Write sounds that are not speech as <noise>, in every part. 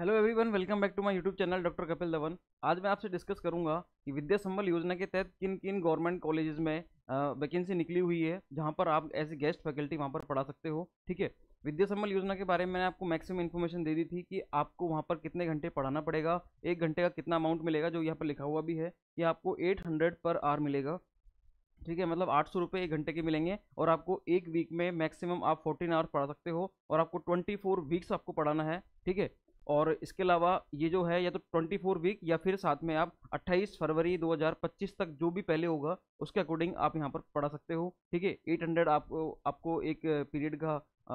hello everyone welcome back to my YouTube channel doctor Kapil Dhawan आज मैं आपसे डिस्कस करूंगा कि विद्या संबल योजना के तहत किन किन गवर्नमेंट कॉलेजेस में वैकेंसी निकली हुई है जहां पर आप एज ए गेस्ट फैकल्टी वहां पर पढ़ा सकते हो ठीक है विद्या संबल योजना के बारे में मैंने आपको मैक्सिमम इन्फॉर्मेशन दे दी थी कि आपको वहाँ पर कितने घंटे पढ़ाना पड़ेगा एक घंटे का कितना अमाउंट मिलेगा जो यहाँ पर लिखा हुआ भी है कि आपको एट पर आर मिलेगा ठीक है मतलब आठ सौ रुपये एक घंटे के मिलेंगे और आपको एक वीक में मैक्सिमम आप फोर्टीन आवर्स पढ़ा सकते हो और आपको ट्वेंटी फोर वीक्स आपको पढ़ाना है ठीक है और इसके अलावा ये जो है या तो 24 वीक या फिर साथ में आप 28 फरवरी 2025 तक जो भी पहले होगा उसके अकॉर्डिंग आप यहाँ पर पढ़ा सकते हो ठीक है 800 आपको आपको एक पीरियड का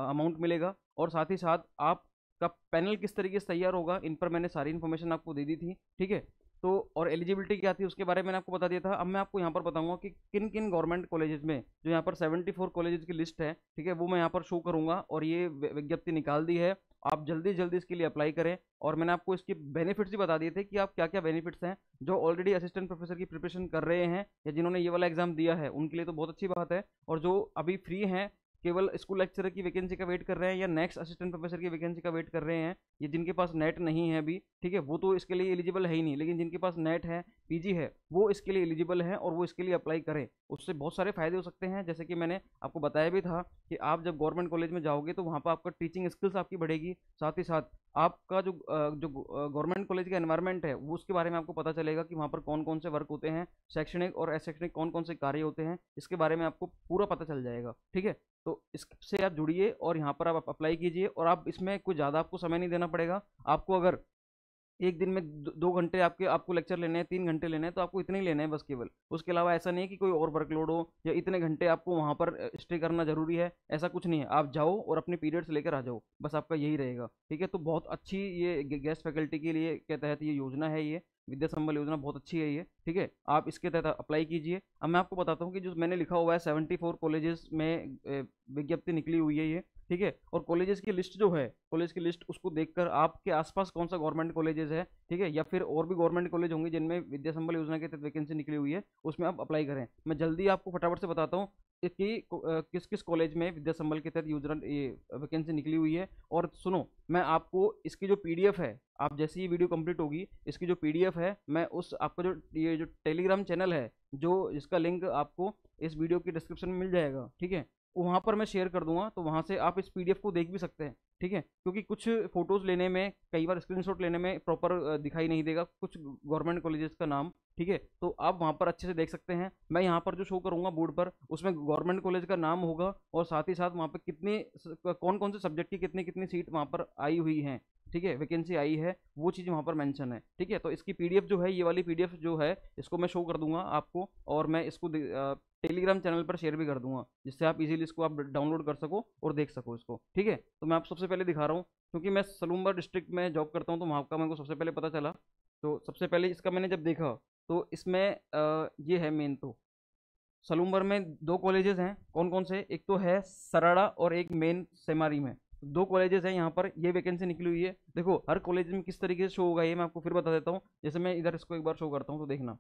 अमाउंट मिलेगा और साथ ही साथ आप का पैनल किस तरीके से तैयार होगा इन पर मैंने सारी इन्फॉर्मेशन आपको दे दी थी ठीक है तो और एलिजिबिलिटी क्या थी उसके बारे में आपको बता दिया था अब मैं आपको यहाँ पर बताऊंगा कि किन किन गवर्नमेंट कॉलेजेस में जो यहाँ पर 74 कॉलेजेस की लिस्ट है ठीक है वो मैं यहाँ पर शो करूँगा और ये विज्ञप्ति निकाल दी है आप जल्दी जल्दी इसके लिए अप्लाई करें और मैंने आपको इसके बेनिफिट्स भी बता दिए थे कि आप क्या क्या बेनिफिट्स हैं जो ऑलरेडी असिस्टेंट प्रोफेसर की प्रिपरेशन कर रहे हैं या जिन्होंने ये वाला एग्जाम दिया है उनके लिए तो बहुत अच्छी बात है और जो अभी फ्री हैं केवल स्कूल लेक्चर की वैकेंसी का वेट कर रहे हैं या नेक्स्ट असिस्टेंट प्रोफेसर की वैकेंसी का वेट कर रहे हैं ये जिनके पास नेट नहीं है अभी ठीक है वो तो इसके लिए एलिजिबल है ही नहीं लेकिन जिनके पास नेट है पीजी है वो इसके लिए एलिजिबल है और वो इसके लिए अप्लाई करें उससे बहुत सारे फायदे हो सकते हैं जैसे कि मैंने आपको बताया भी था कि आप जब गवर्नमेंट कॉलेज में जाओगे तो वहाँ पर आपका टीचिंग स्किल्स आपकी बढ़ेगी साथ ही साथ आपका जो जो गवर्नमेंट कॉलेज का एनवायरनमेंट है वो उसके बारे में आपको पता चलेगा कि वहाँ पर कौन कौन से वर्क होते हैं शैक्षणिक और अशैक्षणिक कौन कौन से कार्य होते हैं इसके बारे में आपको पूरा पता चल जाएगा ठीक है तो इससे आप जुड़िए और यहाँ पर आप अप्लाई कीजिए और आप इसमें कुछ ज़्यादा आपको समय नहीं देना पड़ेगा आपको अगर एक दिन में दो घंटे आपके आपको लेक्चर लेने हैं तीन घंटे लेने हैं तो आपको इतने ही लेने हैं बस केवल उसके अलावा ऐसा नहीं है कि कोई और वर्कलोड हो या इतने घंटे आपको वहाँ पर स्टे करना जरूरी है ऐसा कुछ नहीं है आप जाओ और अपने पीरियड्स लेकर आ जाओ बस आपका यही रहेगा ठीक है तो बहुत अच्छी ये गेस्ट फैकल्टी के लिए के तहत ये योजना है ये विद्या संबल योजना बहुत अच्छी है ये ठीक है आप इसके तहत अप्लाई कीजिए अब मैं आपको बताता हूँ कि जो मैंने लिखा हुआ है सेवेंटी फोर कॉलेजेस में विज्ञप्ति निकली हुई है ये ठीक है और कॉलेजेस की लिस्ट जो है कॉलेज की लिस्ट उसको देखकर आपके आसपास कौन सा गवर्नमेंट कॉलेजेस है ठीक है या फिर और भी गवर्नमेंट कॉलेज होंगे जिनमें विद्या संबल योजना के तहत वैकेंसी निकली हुई है उसमें आप अप्लाई करें मैं जल्दी आपको फटाफट से बताता हूँ कि किस किस कॉलेज में विद्या संबल के तहत योजना ये वैकेंसी निकली हुई है और सुनो मैं आपको इसकी जो पी है आप जैसे ही वीडियो कंप्लीट होगी इसकी जो पी है मैं उस आपका जो ये जो टेलीग्राम चैनल है जो इसका लिंक आपको इस वीडियो की डिस्क्रिप्शन में मिल जाएगा ठीक है वहाँ पर मैं शेयर कर दूंगा तो वहाँ से आप इस पीडीएफ को देख भी सकते हैं ठीक है क्योंकि कुछ फ़ोटोज़ लेने में कई बार स्क्रीनशॉट लेने में प्रॉपर दिखाई नहीं देगा कुछ गवर्नमेंट कॉलेजेस का नाम ठीक है तो आप वहाँ पर अच्छे से देख सकते हैं मैं यहाँ पर जो शो करूँगा बोर्ड पर उसमें गवर्नमेंट कॉलेज का नाम होगा और साथ ही साथ वहाँ पर कितने कौन कौन से सब्जेक्ट की कितनी कितनी सीट वहाँ पर आई हुई हैं ठीक है वैकेंसी आई है वो चीज़ वहाँ पर मेंशन है ठीक है तो इसकी पीडीएफ जो है ये वाली पीडीएफ जो है इसको मैं शो कर दूंगा आपको और मैं इसको टेलीग्राम चैनल पर शेयर भी कर दूंगा जिससे आप इजीली इसको आप डाउनलोड कर सको और देख सको इसको ठीक है तो मैं आप सबसे पहले दिखा रहा हूँ क्योंकि मैं सलूम्बर डिस्ट्रिक्ट में जॉब करता हूँ तो वहाँ का मेरे को सबसे पहले पता चला तो सबसे पहले इसका मैंने जब देखा तो इसमें ये है मेन तो सलूम्बर में दो कॉलेजेस हैं कौन कौन से एक तो है सराड़ा और एक मेन सेमारी में दो कॉलेजेस हैं यहाँ पर ये वैकेंसी निकली हुई है देखो हर कॉलेज में किस तरीके से शो होगा ये मैं आपको फिर बता देता हूँ जैसे मैं इधर इसको एक बार शो करता हूँ तो देखना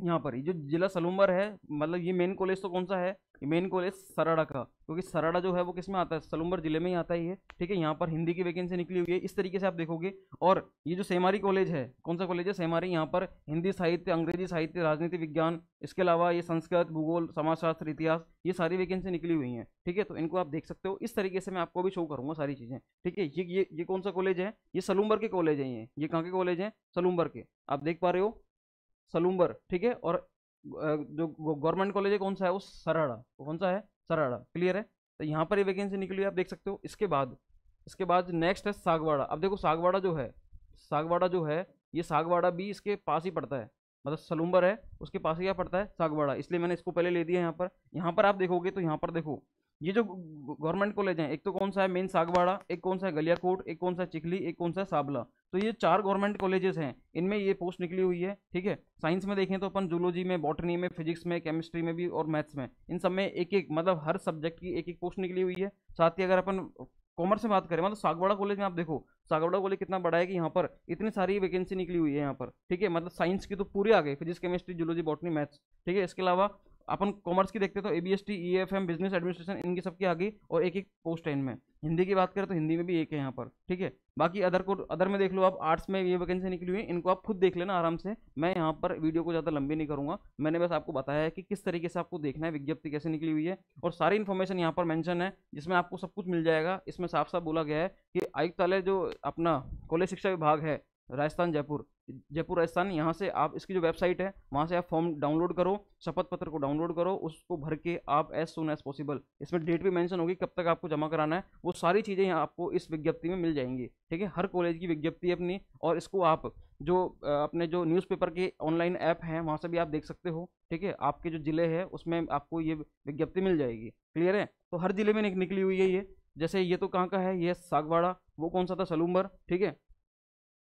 यहाँ पर जो जिला सलूम्बर है मतलब ये मेन कॉलेज तो कौन सा है मेन कॉलेज सराड़ा का क्योंकि सराड़ा जो है वो किस में आता है सलूम्बर जिले में ही आता ही है ठीक है यहाँ पर हिंदी की वैकेंसी निकली हुई है इस तरीके से आप देखोगे और ये जो सेमारी कॉलेज है कौन सा कॉलेज है सेमारी यहाँ पर हिंदी साहित्य अंग्रेजी साहित्य राजनीति विज्ञान इसके अलावा ये संस्कृत भूगोल समाजशास्त्र इतिहास ये सारी वैकेंसी निकली हुई हैं ठीक है तो इनको आप देख सकते हो इस तरीके से मैं आपको भी शो करूँगा सारी चीज़ें ठीक है ये ये ये कौन सा कॉलेज है ये सलूम्बर के कॉलेज है ये ये कहाँ के कॉलेज हैं सलूम्बर के आप देख पा रहे हो सलूम्बर ठीक है और जो गवर्नमेंट कॉलेज है कौन सा है वो सराड़ा कौन सा है सराड़ा क्लियर है तो यहाँ पर ये वैकेंसी निकली आप देख सकते हो इसके बाद इसके बाद नेक्स्ट है सागवाड़ा अब देखो सागवाड़ा जो है सागवाड़ा जो है ये सागवाड़ा भी इसके पास ही पड़ता है मतलब सलूम्बर है उसके पास ही क्या पड़ता है सागवाड़ा इसलिए मैंने इसको पहले ले दिया यहाँ पर यहाँ पर आप देखोगे तो यहाँ पर देखो ये जो गवर्नमेंट कॉलेज हैं एक तो कौन सा है मेन सागवाड़ा एक कौन सा है गलियाकोट एक कौन सा चिखली एक कौन सा साबला तो ये चार गवर्नमेंट कॉलेजेस हैं इनमें ये पोस्ट निकली हुई है ठीक है साइंस में देखें तो अपन जूलॉजी में बॉटनी में फिजिक्स में केमिस्ट्री में भी और मैथ्स में इन सब में एक एक मतलब हर सब्जेक्ट की एक एक पोस्ट निकली हुई है साथ ही अगर अपन कॉमर्स से बात करें मतलब सागवाड़ा कॉलेज में आप देखो सागवाड़ा कॉलेज कितना बड़ा है कि यहाँ पर इतनी सारी वैकेंसी निकली हुई है यहाँ पर ठीक है मतलब साइंस की तो पूरी आ गई physics chemistry zoology botany maths ठीक है इसके अलावा अपन कॉमर्स की देखते तो A B S T E F M business administration इनकी सबकी आ गई और एक एक पोस्ट है इनमें हिंदी की बात करें तो हिंदी में भी एक है यहाँ पर ठीक है बाकी अदर को अदर में देख लो आप आर्ट्स में ये वैकेंसी निकली हुई है इनको आप खुद देख लेना आराम से मैं यहाँ पर वीडियो को ज़्यादा लंबी नहीं करूँगा मैंने बस आपको बताया है कि किस तरीके से आपको देखना है विज्ञप्ति कैसे निकली हुई है और सारी इन्फॉर्मेशन यहाँ पर मैंशन है जिसमें आपको सब कुछ मिल जाएगा इसमें साफ साफ बोला गया है कि आयुक्तालय जो अपना कॉलेज शिक्षा विभाग है राजस्थान जयपुर जयपुर राजस्थान यहाँ से आप इसकी जो वेबसाइट है वहाँ से आप फॉर्म डाउनलोड करो शपथ पत्र को डाउनलोड करो उसको भर के आप एज सुन एज पॉसिबल इसमें डेट भी मेंशन होगी कब तक आपको जमा कराना है वो सारी चीज़ें यहाँ आपको इस विज्ञप्ति में मिल जाएंगी ठीक है हर कॉलेज की विज्ञप्ति अपनी और इसको आप जो अपने जो न्यूज़पेपर के ऑनलाइन ऐप हैं वहाँ से भी आप देख सकते हो ठीक है आपके जो ज़िले हैं उसमें आपको ये विज्ञप्ति मिल जाएगी क्लियर है तो हर ज़िले में निकली हुई है ये जैसे ये तो कहाँ का है ये सागवाड़ा वो कौन सा था सलूम्बर ठीक है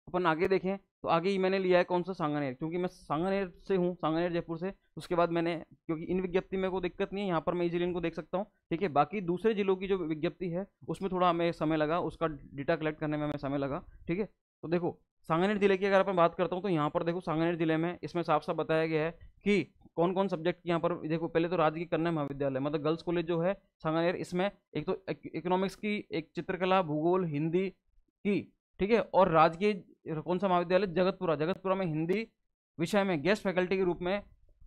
अपन आगे देखें तो आगे ही मैंने लिया है कौन सा सांगानेर क्योंकि मैं सांगानेर से हूँ सांगानेर जयपुर से उसके बाद मैंने क्योंकि इन विज्ञप्ति में कोई दिक्कत नहीं है यहाँ पर मैं इजीली इनको देख सकता हूँ ठीक है बाकी दूसरे जिलों की जो विज्ञप्ति है उसमें थोड़ा हमें समय लगा उसका डेटा कलेक्ट करने में हमें समय लगा ठीक है तो देखो सांगानेर जिले की अगर अपन बात करता हूँ तो यहाँ पर देखो सांगानेर जिले में इसमें साफ साफ बताया गया है कि कौन कौन सब्जेक्ट की यहाँ पर देखो पहले तो राजकीय कन्या महाविद्यालय मतलब गर्ल्स कॉलेज जो है सांगानेर इसमें एक तो इकोनॉमिक्स की एक चित्रकला भूगोल हिंदी की ठीक है और राजकीय कौन सा महाविद्यालय जगतपुरा जगतपुरा में हिंदी विषय में गेस्ट फैकल्टी के रूप में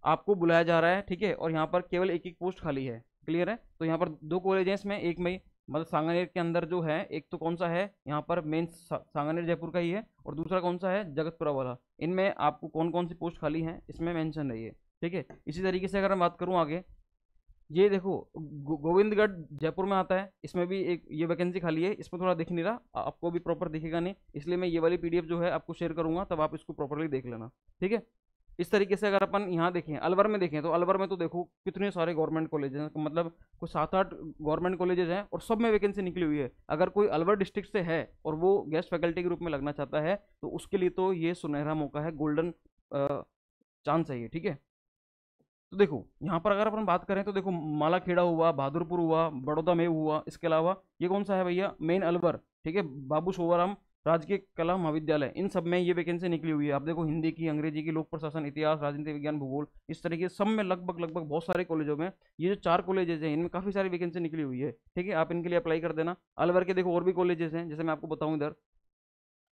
आपको बुलाया जा रहा है ठीक है और यहाँ पर केवल एक एक पोस्ट खाली है क्लियर है तो यहाँ पर दो कॉलेज हैं इसमें एक में मतलब सांगानेर के अंदर जो है एक तो कौन सा है यहाँ पर मेन सांगानेर जयपुर का ही है और दूसरा कौन सा है जगतपुरा वाला इनमें आपको कौन कौन सी पोस्ट खाली हैं इसमें मेंशन रही है ठीक है इसी तरीके से अगर मैं बात करूँ आगे ये देखो गोविंदगढ़ जयपुर में आता है इसमें भी एक ये वैकेंसी खाली है इसमें थोड़ा दिख नहीं रहा आपको भी प्रॉपर दिखेगा नहीं इसलिए मैं ये वाली पीडीएफ जो है आपको शेयर करूंगा तब आप इसको प्रॉपरली देख लेना ठीक है इस तरीके से अगर अपन यहाँ देखें अलवर में देखें तो अलवर में तो देखो कितने सारे गवर्नमेंट कॉलेजेस हैं मतलब कुछ सात आठ गवर्नमेंट कॉलेजेस हैं और सब में वैकेंसी निकली हुई है अगर कोई अलवर डिस्ट्रिक्ट से है और वो गेस्ट फैकल्टी के रूप में लगना चाहता है तो उसके लिए तो ये सुनहरा मौका है गोल्डन चांस है ये ठीक है तो देखो यहाँ पर अगर अपन बात करें तो देखो मालाखेड़ा हुआ बहादुरपुर हुआ बड़ौदा में हुआ इसके अलावा ये कौन सा है भैया मेन अलवर ठीक है बाबू सोवाराम राजकीय कला महाविद्यालय इन सब में ये वैकेंसी निकली हुई है आप देखो हिंदी की अंग्रेजी की लोक प्रशासन इतिहास राजनीति विज्ञान भूगोल इस तरीके के सब में लगभग लगभग बहुत सारे कॉलेजों में ये जो चार कॉलेजेस हैं इनमें काफ़ी सारी वैकेंसी निकली हुई है ठीक है आप इनके लिए अप्लाई कर देना अलवर के देखो और भी कॉलेजेस हैं जैसे मैं आपको बताऊँ इधर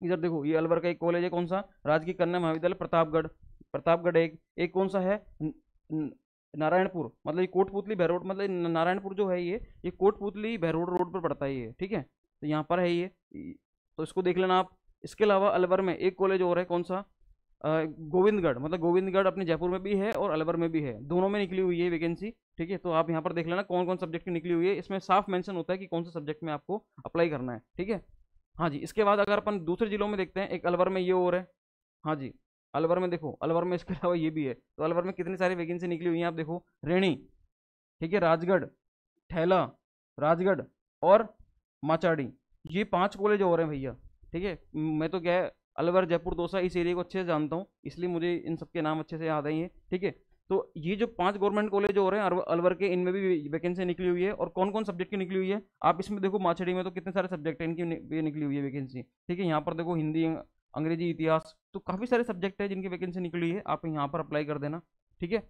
इधर देखो ये अलवर का एक कॉलेज है कौन सा राजकीय कन्या महाविद्यालय प्रतापगढ़ प्रतापगढ़ एक एक कौन सा है नारायणपुर मतलब ये कोटपुतली भैरोड मतलब नारायणपुर जो है ये ये कोटपुतली भैरोड रोड पर पड़ता है ये ठीक है तो यहाँ पर है ये तो इसको देख लेना आप इसके अलावा अलवर में एक कॉलेज और है कौन सा गोविंदगढ़ मतलब गोविंदगढ़ अपने जयपुर में भी है और अलवर में भी है दोनों में निकली हुई है वैकेंसी ठीक है तो आप यहाँ पर देख लेना कौन कौन सब्जेक्ट की निकली हुई है इसमें साफ मेंशन होता है कि कौन से सब्जेक्ट में आपको अप्लाई करना है ठीक है हाँ जी इसके बाद अगर अपन दूसरे जिलों में देखते हैं एक अलवर में ये और है हाँ जी अलवर में देखो अलवर में इसके अलावा ये भी है तो अलवर में कितनी सारी वैकेंसी निकली हुई है आप देखो रेणी ठीक है राजगढ़ ठैला राजगढ़ और माचाड़ी ये पांच कॉलेज और हैं भैया ठीक है मैं तो क्या है अलवर जयपुर दौसा इस एरिया को अच्छे से जानता हूँ इसलिए मुझे इन सबके नाम अच्छे से याद आई हैं ठीक है तो ये जो पांच गवर्नमेंट कॉलेज हो रहे हैं अलवर के इनमें भी वैकेंसी निकली हुई है और कौन कौन सब्जेक्ट की निकली हुई है आप इसमें देखो माछड़ी में तो कितने सारे सब्जेक्ट हैं इनकी निकली हुई है वैकेंसी ठीक है यहाँ पर देखो हिंदी अंग्रेजी इतिहास तो काफ़ी सारे सब्जेक्ट है जिनकी वैकेंसी निकली है आप यहाँ पर अप्लाई कर देना ठीक है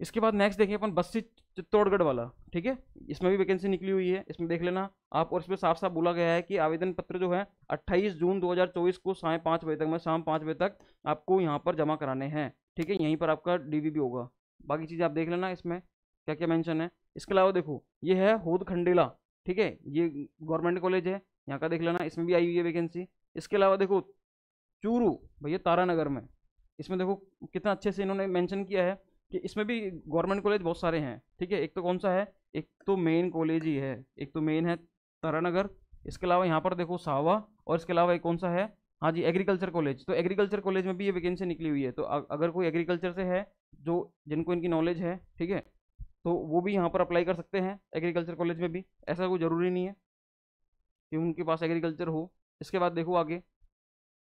इसके बाद नेक्स्ट देखें अपन बस्सी चित्तौड़गढ़ वाला ठीक है इसमें भी वैकेंसी निकली हुई है इसमें देख लेना आप और इसमें साफ साफ बोला गया है कि आवेदन पत्र जो है 28 जून 2024 को साय पाँच बजे तक मैं शाम पाँच बजे तक आपको यहाँ पर जमा कराने हैं ठीक है यहीं पर आपका डी भी होगा बाकी चीज़ें आप देख लेना इसमें क्या क्या मैंशन है इसके अलावा देखो ये है होद खंडेला ठीक है ये गवर्नमेंट कॉलेज है यहाँ का देख लेना इसमें भी आई हुई है वैकेंसी इसके अलावा देखो चूरू भैया तारानगर में इसमें देखो कितना अच्छे से इन्होंने मेंशन किया है कि इसमें भी गवर्नमेंट कॉलेज बहुत सारे हैं ठीक है एक तो कौन सा है एक तो मेन कॉलेज ही है एक तो मेन है तारानगर इसके अलावा यहाँ पर देखो सावा और इसके अलावा एक कौन सा है हाँ जी एग्रीकल्चर कॉलेज तो एग्रीकल्चर कॉलेज में भी ये वैकेंसी निकली हुई है तो अगर कोई एग्रीकल्चर से है जो जिनको इनकी नॉलेज है ठीक है तो वो भी यहाँ पर अप्लाई कर सकते हैं एग्रीकल्चर कॉलेज में भी ऐसा कोई ज़रूरी नहीं है कि उनके पास एग्रीकल्चर हो इसके बाद देखो आगे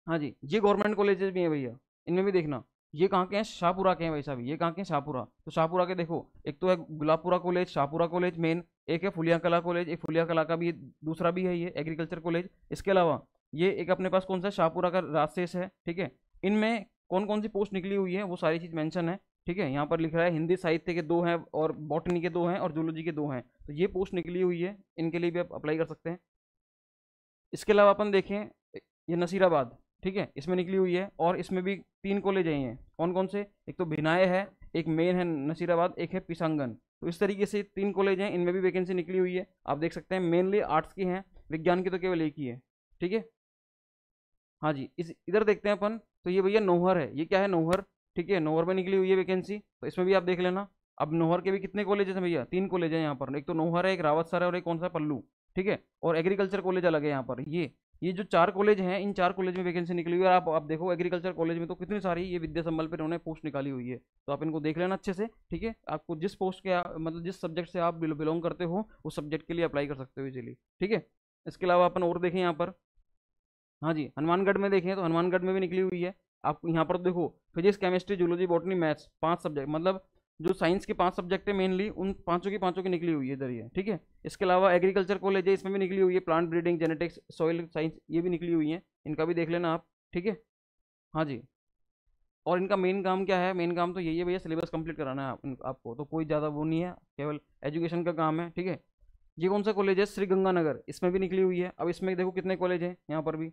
हाँ जी ये गवर्नमेंट कॉलेजेस भी हैं भैया इनमें भी देखना ये कहाँ के हैं शाहपुरा के हैं भाई साहब ये कहाँ के हैं शाहपुरा तो शाहपुरा के देखो एक तो है Gulabpura college Shahpura college main एक है फुलिया कला कॉलेज एक फुलिया कला का भी दूसरा भी है ये एग्रीकल्चर कॉलेज इसके अलावा ये एक अपने पास कौन सा शाहपुरा का राजशेष है ठीक है इनमें कौन कौन सी पोस्ट निकली हुई है वो सारी चीज़ मैंशन है ठीक है यहाँ पर लिख रहा है हिंदी साहित्य के दो हैं और बॉटनी के दो हैं और जूलॉजी के दो हैं तो ये पोस्ट निकली हुई है इनके लिए भी आप अप्लाई कर सकते हैं इसके अलावा अपन देखें ये नसीराबाद ठीक है इसमें निकली हुई है और इसमें भी तीन कॉलेज आई हैं कौन कौन से एक तो भिनाए है एक मेन है नसीराबाद एक है पिसंगन तो इस तरीके से तीन कॉलेज हैं इनमें भी वैकेंसी निकली हुई है आप देख सकते हैं मेनली आर्ट्स की हैं विज्ञान की तो केवल एक ही है ठीक है हाँ जी इस इधर देखते हैं अपन तो ये भैया नोहर है ये क्या है नोहर ठीक है नोहर में निकली हुई है वैकेंसी तो इसमें भी आप देख लेना अब नोहर के भी कितने कॉलेजेस हैं भैया तीन कॉलेज हैं यहाँ पर एक तो नोहर है एक रावत सर है और एक कौन सा है पल्लू ठीक है और एग्रीकल्चर कॉलेज अलग है यहाँ पर ये ये जो चार कॉलेज हैं इन चार कॉलेज में वैकेंसी निकली हुई है आप आप देखो एग्रीकल्चर कॉलेज में तो कितनी सारी ये विद्या संबल पर उन्होंने पोस्ट निकाली हुई है तो आप इनको देख लेना अच्छे से ठीक है आपको जिस पोस्ट के मतलब जिस सब्जेक्ट से आप बिलोंग करते हो उस सब्जेक्ट के लिए अप्लाई कर सकते हो इजीली ठीक है इसके अलावा अपन और देखें यहाँ पर हाँ जी हनुमानगढ़ में देखें तो हनुमानगढ़ में भी निकली हुई है आप यहाँ पर तो देखो physics chemistry zoology botany maths पाँच सब्जेक्ट मतलब जो साइंस के पांच सब्जेक्ट है मेनली उन पांचों की पांचों की निकली हुई है इधर ये ठीक है इसके अलावा एग्रीकल्चर कॉलेज है इसमें भी निकली हुई है plant breeding genetics soil science ये भी निकली हुई है इनका भी देख लेना आप ठीक है हाँ जी और इनका मेन काम क्या है मेन काम तो यही है भैया सिलेबस कंप्लीट कराना है आप, आपको तो कोई ज़्यादा वो नहीं है केवल एजुकेशन का काम है ठीक है ये कौन सा कॉलेज है श्री गंगानगर इसमें भी निकली हुई है अब इसमें देखो कितने कॉलेज हैं यहाँ पर भी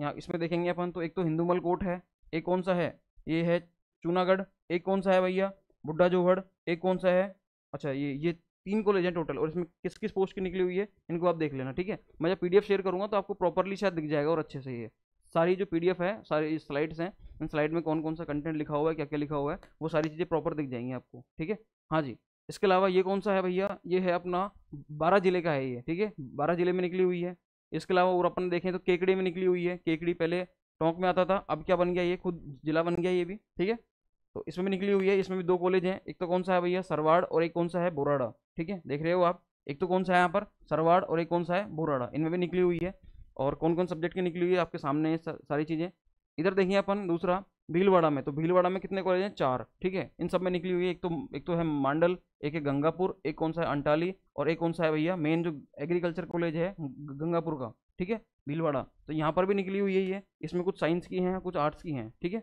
यहाँ इसमें देखेंगे अपन तो एक तो हिंदूमल कोट है एक कौन सा है ये है चूनागढ़ एक कौन सा है भैया बुड्ढा जोहड़ एक कौन सा है अच्छा ये ये तीन कॉलेज हैं टोटल और इसमें किस किस पोस्ट की निकली हुई है इनको आप देख लेना ठीक है मैं जब पी शेयर करूँगा तो आपको प्रॉपरली शायद दिख जाएगा और अच्छे से ये सारी जो पी है सारी स्लाइड्स हैं इन स्लाइड में कौन कौन सा कंटेंट लिखा हुआ है क्या क्या लिखा हुआ है वो सारी चीज़ें प्रॉपर दिख जाएंगी आपको ठीक है हाँ जी इसके अलावा ये कौन सा है भैया ये है अपना बारह जिले का है ये ठीक है बारह जिले में निकली हुई है इसके अलावा और अपन देखें तो केकड़ी में निकली हुई है केकड़ी पहले टोंक में आता था अब क्या बन गया ये खुद जिला बन गया ये भी ठीक है तो इसमें भी निकली हुई है इसमें भी दो कॉलेज हैं एक तो कौन सा है भैया सरवाड़ और एक कौन सा है बोराड़ा ठीक है देख रहे हो आप एक तो कौन सा है यहाँ पर सरवाड़ और एक कौन सा है बोराड़ा इनमें भी निकली हुई है और कौन कौन सब्जेक्ट की निकली हुई है आपके सामने सारी चीज़ें इधर देखिए अपन दूसरा भीलवाड़ा में तो भीलवाड़ा में कितने कॉलेज हैं चार ठीक है इन सब में निकली हुई है एक तो एक तो है मांडल एक है गंगापुर एक कौन सा है अंटाली और एक कौन सा है भैया मेन जो एग्रीकल्चर कॉलेज है गंगापुर का ठीक है भीलवाड़ा तो यहाँ पर भी निकली हुई है ये इसमें कुछ साइंस की हैं कुछ आर्ट्स की हैं ठीक है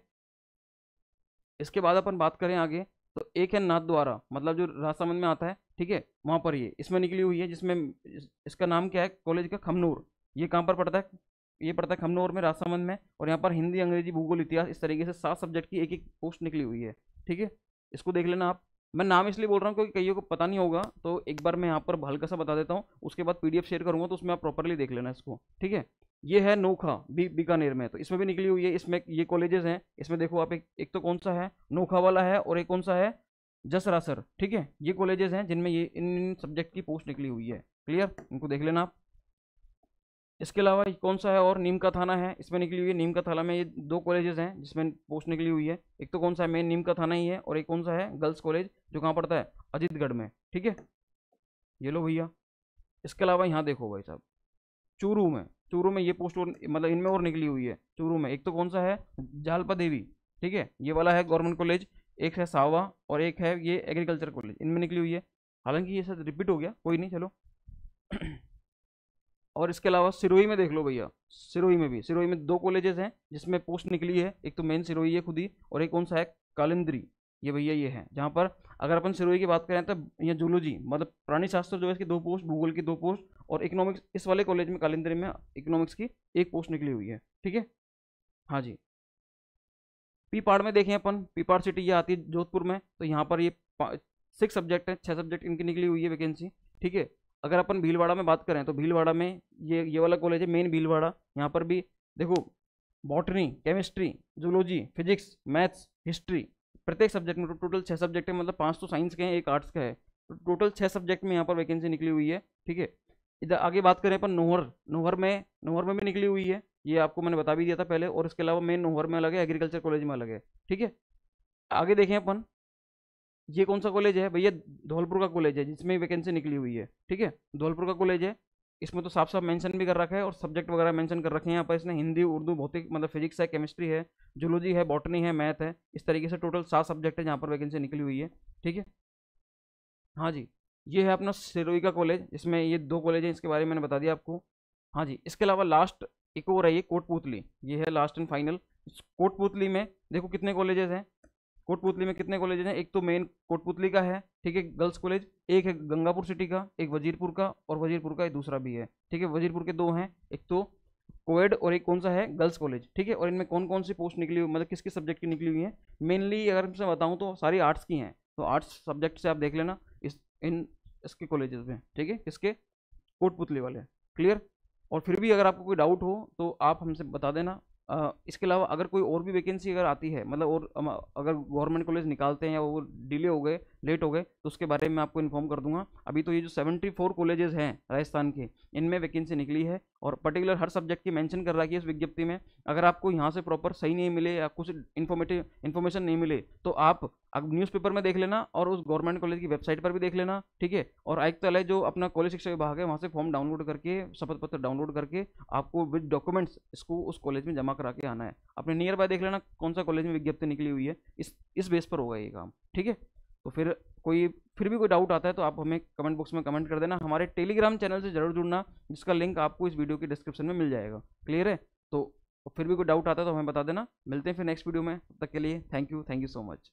इसके बाद अपन बात करें आगे तो एक है नाथ द्वारा मतलब जो राजसमंद में आता है ठीक है वहाँ पर ये इसमें निकली हुई है जिसमें इसका नाम क्या है कॉलेज का खमनूर ये कहाँ पर पड़ता है ये पड़ता है खमनौर में राजसमंद में और यहाँ पर हिंदी अंग्रेजी भूगोल इतिहास इस तरीके से सात सब्जेक्ट की एक एक पोस्ट निकली हुई है ठीक है इसको देख लेना आप मैं नाम इसलिए बोल रहा हूँ क्योंकि कईयों को पता नहीं होगा तो एक बार मैं यहाँ पर हल्का सा बता देता हूँ उसके बाद पीडीएफ शेयर करूँगा तो उसमें आप प्रॉपरली देख लेना इसको ठीक है ये है नोखा बी बीकानेर में तो इसमें भी निकली हुई है इसमें ये कॉलेजेस हैं इसमें देखो आप एक एक तो कौन सा है नोखा वाला है और एक कौन सा है जसरासर ठीक है ये कॉलेजेस हैं जिनमें ये इन इन सब्जेक्ट की पोस्ट निकली हुई है क्लियर उनको देख लेना आप इसके अलावा कौन सा है और नीम का थाना है इसमें निकली हुई है नीम का थाना में ये दो कॉलेजेस हैं जिसमें पोस्ट निकली हुई है एक तो कौन सा है मेन नीम का थाना ही है और एक कौन सा है गर्ल्स कॉलेज जो कहाँ पड़ता है अजीतगढ़ में ठीक है ये लो भैया इसके अलावा यहाँ देखो भाई साहब चूरू में चूरू में ये पोस्ट और मतलब इनमें और निकली हुई है चूरू में एक तो कौन सा है जालपा देवी ठीक है ये वाला है गवर्नमेंट कॉलेज एक है सावा और एक है ये एग्रीकल्चर कॉलेज इनमें निकली हुई है हालांकि ये सर रिपीट हो गया कोई नहीं चलो <clears throat> और इसके अलावा सिरोही में देख लो भैया सिरोही में भी सिरोही में दो कॉलेजेस हैं जिसमें पोस्ट निकली है एक तो मेन सिरोही है खुद ही और एक कौन सा है कालिंद्री ये भैया ये है जहाँ पर अगर अपन सिरोही की बात करें तो ये जूलॉजी मतलब प्राणी शास्त्र जो है इसकी दो पोस्ट भूगोल की दो पोस्ट और इकोनॉमिक्स इस वाले कॉलेज में कालिंदरी में इकोनॉमिक्स की एक पोस्ट निकली हुई है ठीक है हाँ जी पीपाड़ में देखें अपन पीपाड़ सिटी ये आती है जोधपुर में तो यहाँ पर ये सिक्स सब्जेक्ट है छः सब्जेक्ट इनकी निकली हुई है वैकेंसी ठीक है अगर अपन भीलवाड़ा में बात करें तो भीलवाड़ा में ये ये वाला कॉलेज है मेन भीलवाड़ा यहाँ पर भी देखो botany chemistry zoology physics maths history प्रत्येक सब्जेक्ट में तो टोटल छः सब्जेक्ट है मतलब पाँच तो साइंस के हैं एक आर्ट्स का है तो टोटल छः सब्जेक्ट में यहाँ पर वैकेंसी निकली हुई है ठीक है इधर आगे बात करें अपन नोहर नोहर में नोहर में भी निकली हुई है ये आपको मैंने बता भी दिया था पहले और इसके अलावा मेन नोहर में अलग है एग्रीकल्चर कॉलेज में अलग है ठीक है आगे देखें अपन ये कौन सा कॉलेज है भैया धौलपुर का कॉलेज है जिसमें वैकेंसी निकली हुई है ठीक है धौलपुर का कॉलेज है इसमें तो साफ साफ मेंशन भी कर रखा है और सब्जेक्ट वगैरह मेंशन कर रखे हैं यहाँ पर इसने हिंदी उर्दू भौतिक मतलब फिजिक्स है केमिस्ट्री है जूलॉजी है बॉटनी है मैथ है इस तरीके से टोटल सात सब्जेक्ट है जहाँ पर वैकेंसी निकली हुई है ठीक है हाँ जी ये है अपना सिरोइका कॉलेज इसमें ये दो कॉलेज हैं इसके बारे में मैंने बता दिया आपको हाँ जी इसके अलावा लास्ट एक और है ये कोटपुतली ये है लास्ट एंड फाइनल कोटपुतली में देखो कितने कॉलेजेस हैं कोटपुतली में कितने कॉलेज हैं एक तो मेन कोटपुतली का है ठीक है गर्ल्स कॉलेज एक है गंगापुर सिटी का एक वजीरपुर का और वजीरपुर का दूसरा भी है ठीक है वजीरपुर के दो हैं एक तो कोएड और एक कौन सा है गर्ल्स कॉलेज ठीक है और इनमें कौन कौन सी पोस्ट निकली हुई मतलब किस किस सब्जेक्ट की निकली हुई है मेनली अगर मैं बताऊँ तो सारी आर्ट्स की हैं तो आर्ट्स सब्जेक्ट से आप देख लेना इस इन इसके कॉलेजेस में ठीक है किसके कोटपुतली वाले क्लियर और फिर भी अगर आपको कोई डाउट हो तो आप हमसे बता देना इसके अलावा अगर कोई और भी वैकेंसी अगर आती है मतलब और अगर गवर्नमेंट कॉलेज निकालते हैं या वो डिले हो गए लेट हो गए तो उसके बारे में आपको इन्फॉर्म कर दूंगा अभी तो ये जो 74 कॉलेजेस हैं राजस्थान के इनमें वैकेंसी निकली है और पर्टिकुलर हर सब्जेक्ट की मेंशन कर रहा है इस विज्ञप्ति में अगर आपको यहाँ से प्रॉपर सही नहीं मिले या कुछ इन्फॉर्मेटिव इन्फॉर्मेशन नहीं मिले तो आप अब न्यूज़पेपर में देख लेना और उस गवर्नमेंट कॉलेज की वेबसाइट पर भी देख लेना ठीक है और आयुक्त आयुक्तालय जो अपना कॉलेज शिक्षा विभाग है वहाँ से फॉर्म डाउनलोड करके शपथ पत्र डाउनलोड करके आपको विद डॉक्यूमेंट्स इसको उस कॉलेज में जमा करा के आना है अपने नियर बाय देख लेना कौन सा कॉलेज में विज्ञप्ति निकली हुई है इस इस बेस पर होगा ये काम ठीक है तो फिर कोई फिर भी कोई डाउट आता है तो आप हमें कमेंट बॉक्स में कमेंट कर देना हमारे टेलीग्राम चैनल से जरूर जुड़ना जिसका लिंक आपको इस वीडियो के डिस्क्रिप्शन में मिल जाएगा क्लियर है तो फिर भी कोई डाउट आता है तो हमें बता देना मिलते हैं फिर नेक्स्ट वीडियो में तब तक के लिए thank you thank you so much